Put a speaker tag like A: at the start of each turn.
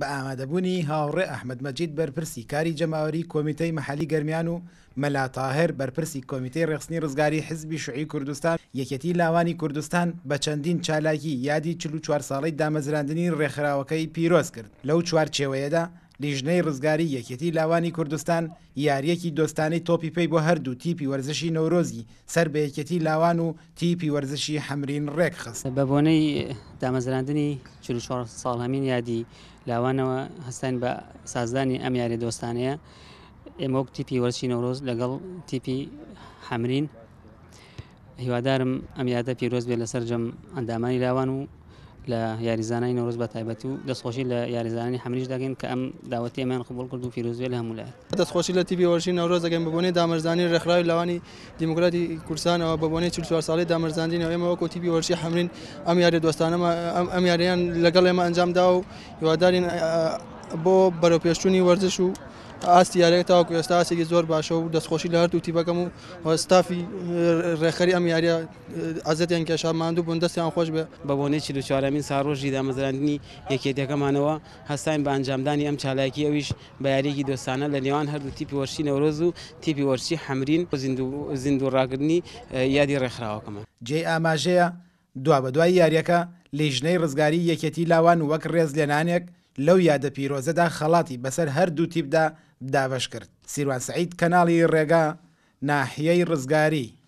A: بە ئامادەبوونی هاوڕێ ئەحمد مەجید بەرپرسی کاری جەماوەری کۆمیتەی مەحەلی گەرمیان و مەلاتاهر بەرپرسی کۆمیتەی ڕێخستنی ڕزگاری حزبی شوعی کوردستان یەکەتی لاوانی کوردستان بە چەندین چالاکی یادی 44 ساڵی دامەزراندنی ڕێکخراوەکەی پیرۆز کرد لەو چوارچێوەیەدا لیژنەی ڕزگاری یەکەتی لاوانی کوردستان یاریەکی دۆستانی تۆپی پێی بۆ هەردوو تیپی وەرزشی نەورۆزی سەر بە یەکەتی لاوان و
B: تیپی وەرزشی حمرین ڕێک خست بە بۆنەی دامەزراندنی 44 ساڵ هەمین یادی لاوانەوە هەستان بە سازدانی ئەم یاری دۆستانەیە ئێمەۆک تیپی وەرزشی نەورۆز لەگەڵ تیپی حمرین هیوادارم ئەم یادە پیرۆز بێ لەسەر جەم ئەندامانی لاوان و لە یاریزانانی نۆڕز بە تایبەتی و دەستخۆشی لە یاریزانانی حملیش دەگەن کە ئەم داوەتیمان قبول کرد و پیرۆزوێ لە هەمولایە
C: دەستخۆشی لە تیبی وەرشی نەورۆز دەگەن ببوونی دامەرزانی ڕێکخراوی لەوانی دیموکراتی کورسانەوە ببوونی 44 ساڵی دامەرزاندینەوە ئێمە وەکو تیبی وەرشی حملین ئەم یاری دۆستانەمە ئەم یاریان لەگەڵ ئێمە ئەنجامدا و هیوادارین بۆ بەرەپێشتونی وەرزش و ئاستیارەیە تاواکو ئێستا ئاسێکی زۆر باشە و دەستخۆشی لە هەردوو تیبەکەم و ئەستافی ڕێخەری ئەم یاریە ئازەتیان کێشا ماندوو بوون دەستیان خۆش بێ بە بۆنێ چیل و چوارەمین ساڕۆژی دامەزراندنی
D: یەکێتەکەمانەوە هەستان بە ئەنجامدانی ئەم چالاکی ئەویش بە یاریێکی دۆستانە لە نێوان هەردوو تیپی وەرشی نەورۆز و تیپی وەرشی حمرین زیندوو ڕاگرنی یادی ڕێکخراوەکەمان
A: جێ ئاماژەیە دوا بە دوای یاریەکە لە ژنەی ڕزگاری یەکەتی لاوان وەک ڕێز لێنانێک لەو یادە پیرۆزەدا خەڵاتی بەسەر هەردوو تیبدا دابش کرد سیروان سعید کەناڵی ڕێگا ناحیەی ڕزگاری